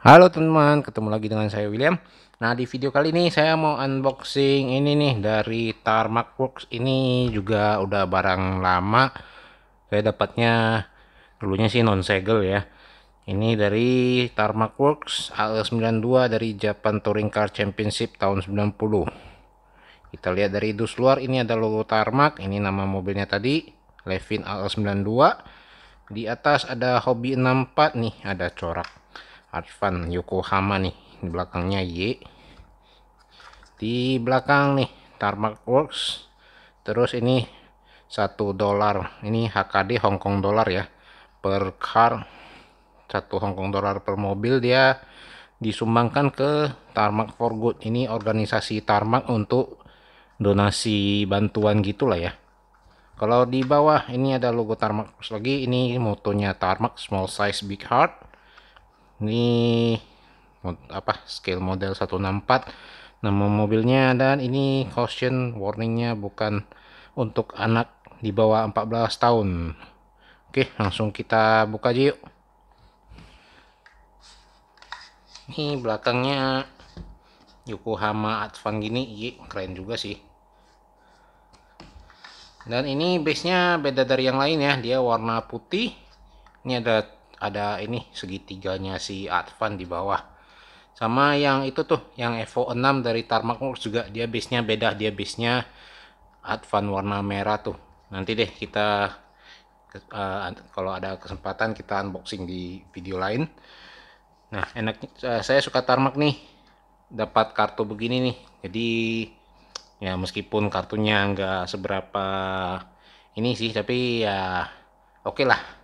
Halo teman-teman, ketemu lagi dengan saya William. Nah, di video kali ini saya mau unboxing ini nih dari Tarmac Works. Ini juga udah barang lama. Saya dapatnya dulunya sih non segel ya. Ini dari Tarmac Works AE92 dari Japan Touring Car Championship tahun 90. Kita lihat dari dus luar ini ada logo Tarmac, ini nama mobilnya tadi, Levin al 92 Di atas ada hobi 64 nih, ada corak Advan Yokohama nih di belakangnya Y di belakang nih Tarmac Works terus ini satu dolar ini HKD Hongkong dolar ya per car satu Hongkong dolar per mobil dia disumbangkan ke Tarmac for Good ini organisasi Tarmac untuk donasi bantuan gitulah ya kalau di bawah ini ada logo Tarmac lagi ini motonya Tarmac small size big heart ini apa scale model 164 nama mobilnya dan ini caution warningnya bukan untuk anak di bawah 14 tahun oke langsung kita buka aja yuk ini belakangnya Yokohama Advan gini Iyi, keren juga sih dan ini base nya beda dari yang lain ya dia warna putih ini ada ada ini segitiganya si Advan di bawah sama yang itu tuh yang Evo 6 dari Tarmac Works juga dia base-nya beda dia base-nya Advan warna merah tuh nanti deh kita uh, kalau ada kesempatan kita unboxing di video lain nah enak, uh, eh, saya suka Tarmac nih dapat kartu begini nih jadi ya meskipun kartunya nggak seberapa ini sih tapi ya oke okay lah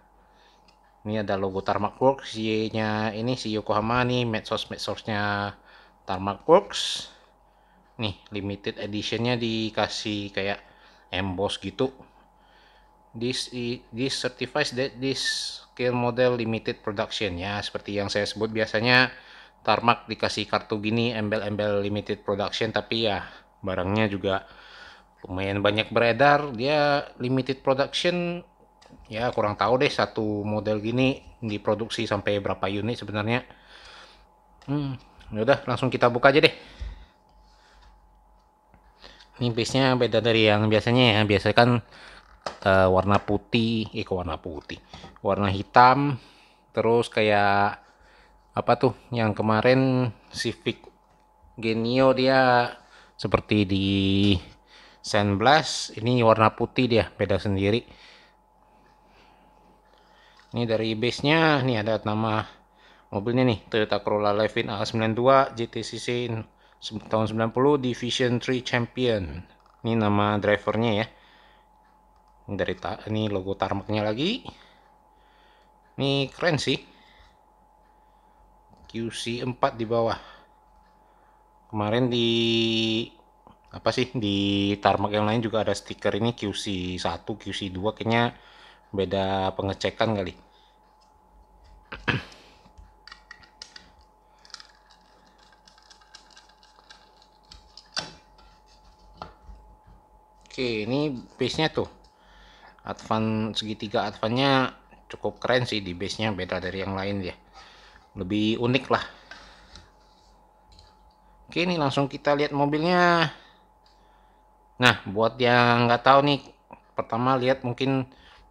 ini ada logo Tarmac Works Y nya ini si Yokohama nih medsos medsosnya Tarmac Works nih limited editionnya dikasih kayak emboss gitu this this certifies that this scale model limited production ya seperti yang saya sebut biasanya Tarmac dikasih kartu gini embel-embel limited production tapi ya barangnya juga lumayan banyak beredar dia limited production ya kurang tahu deh satu model gini diproduksi sampai berapa unit sebenarnya hmm ya udah langsung kita buka aja deh ini base nya beda dari yang biasanya ya biasanya kan uh, warna putih eh warna putih warna hitam terus kayak apa tuh yang kemarin Civic Genio dia seperti di sandblast ini warna putih dia beda sendiri ini dari base-nya, ini ada nama mobilnya nih, Toyota Corolla Levin AL92 GTCC tahun 90 Division 3 Champion. Ini nama drivernya ya. Ini dari ini logo tarmaknya lagi. Ini keren sih. QC4 di bawah. Kemarin di apa sih di tarmak yang lain juga ada stiker ini QC1, QC2 kayaknya beda pengecekan kali oke ini base nya tuh advan segitiga advannya cukup keren sih di base nya beda dari yang lain ya lebih unik lah oke ini langsung kita lihat mobilnya nah buat yang nggak tahu nih pertama lihat mungkin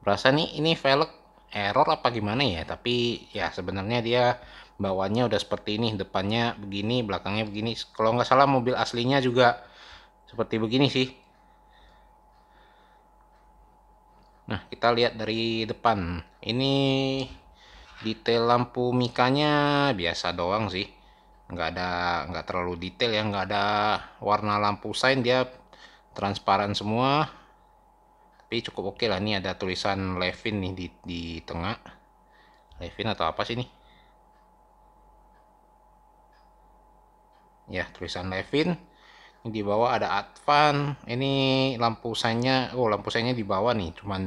Rasa nih ini velg error apa gimana ya, tapi ya sebenarnya dia bawahnya udah seperti ini, depannya begini, belakangnya begini. Kalau nggak salah mobil aslinya juga seperti begini sih. Nah, kita lihat dari depan. Ini detail lampu mikanya biasa doang sih. Nggak ada nggak terlalu detail ya, nggak ada warna lampu sein dia transparan semua tapi cukup oke okay lah ini ada tulisan Levin nih di, di tengah Levin atau apa sih nih ya tulisan Levin ini di bawah ada Advan ini lampu sainnya oh lampu sainnya di bawah nih cuman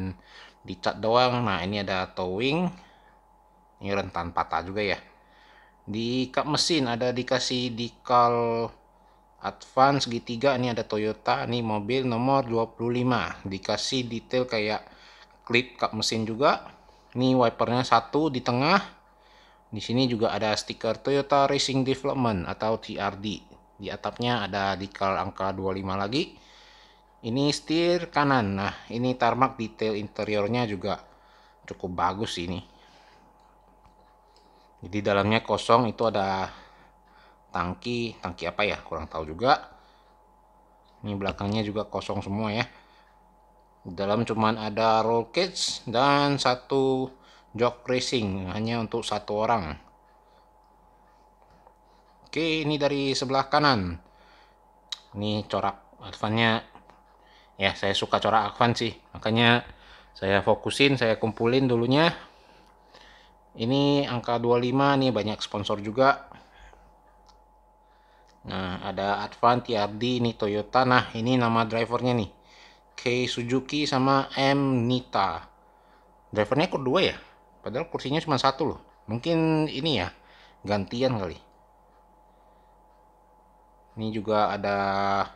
dicat doang nah ini ada towing ini rentan patah juga ya di kap mesin ada dikasih dikal advance G3 ini ada Toyota ini mobil nomor 25 dikasih detail kayak klip kap mesin juga ini wipernya satu di tengah di sini juga ada stiker Toyota Racing Development atau TRD di atapnya ada decal angka 25 lagi ini setir kanan nah ini tarmak detail interiornya juga cukup bagus ini jadi dalamnya kosong itu ada tangki tangki apa ya kurang tahu juga ini belakangnya juga kosong semua ya dalam cuman ada roll cage dan satu jok racing hanya untuk satu orang oke ini dari sebelah kanan ini corak advannya ya saya suka corak advan sih makanya saya fokusin saya kumpulin dulunya ini angka 25 nih banyak sponsor juga Nah, ada Advan Ardi ini Toyota. Nah, ini nama drivernya nih. K Suzuki sama M Nita. Drivernya kur dua ya? Padahal kursinya cuma satu loh. Mungkin ini ya, gantian kali. Ini juga ada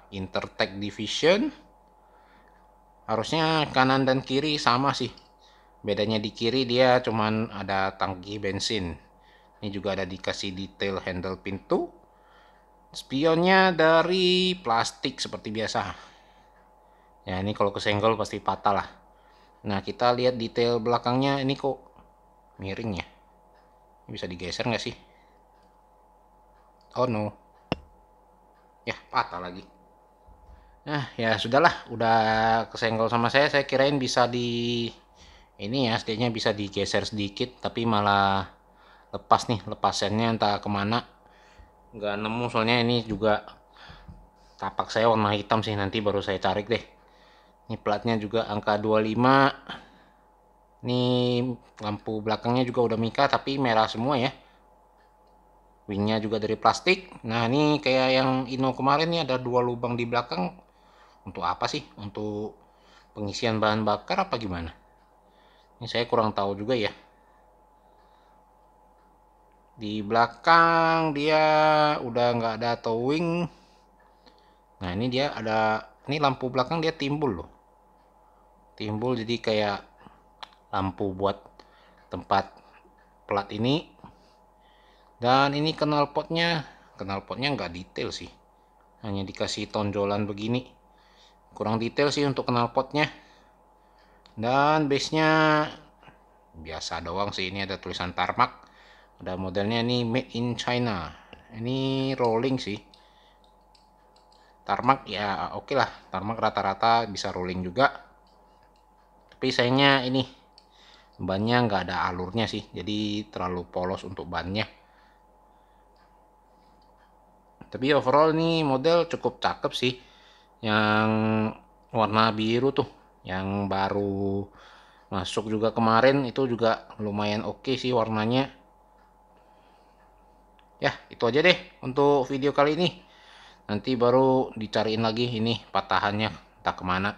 Intertech Division. Harusnya kanan dan kiri sama sih. Bedanya di kiri dia cuman ada tangki bensin. Ini juga ada dikasih detail handle pintu Spionnya dari plastik seperti biasa. Ya ini kalau kesenggol pasti patah lah. Nah kita lihat detail belakangnya ini kok miring ya. Bisa digeser nggak sih? Oh no. Ya patah lagi. Nah ya sudahlah udah kesenggol sama saya. Saya kirain bisa di ini ya setidaknya bisa digeser sedikit tapi malah lepas nih lepasannya entah kemana nggak nemu soalnya ini juga tapak saya warna hitam sih nanti baru saya tarik deh ini platnya juga angka 25 ini lampu belakangnya juga udah mika tapi merah semua ya wingnya juga dari plastik nah ini kayak yang Ino kemarin nih ada dua lubang di belakang untuk apa sih untuk pengisian bahan bakar apa gimana ini saya kurang tahu juga ya di belakang dia udah nggak ada towing nah ini dia ada ini lampu belakang dia timbul loh timbul jadi kayak lampu buat tempat plat ini dan ini kenal potnya kenal potnya nggak detail sih hanya dikasih tonjolan begini kurang detail sih untuk kenal potnya dan base nya biasa doang sih ini ada tulisan tarmac ada modelnya ini made in China ini rolling sih tarmac ya oke okay lah tarmac rata-rata bisa rolling juga tapi sayangnya ini bannya nggak ada alurnya sih jadi terlalu polos untuk bannya tapi overall ini model cukup cakep sih yang warna biru tuh yang baru masuk juga kemarin itu juga lumayan oke okay sih warnanya ya itu aja deh untuk video kali ini nanti baru dicariin lagi ini patahannya tak kemana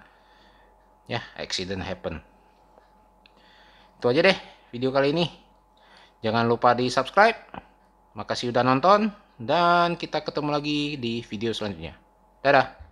ya accident happen itu aja deh video kali ini jangan lupa di subscribe makasih udah nonton dan kita ketemu lagi di video selanjutnya dadah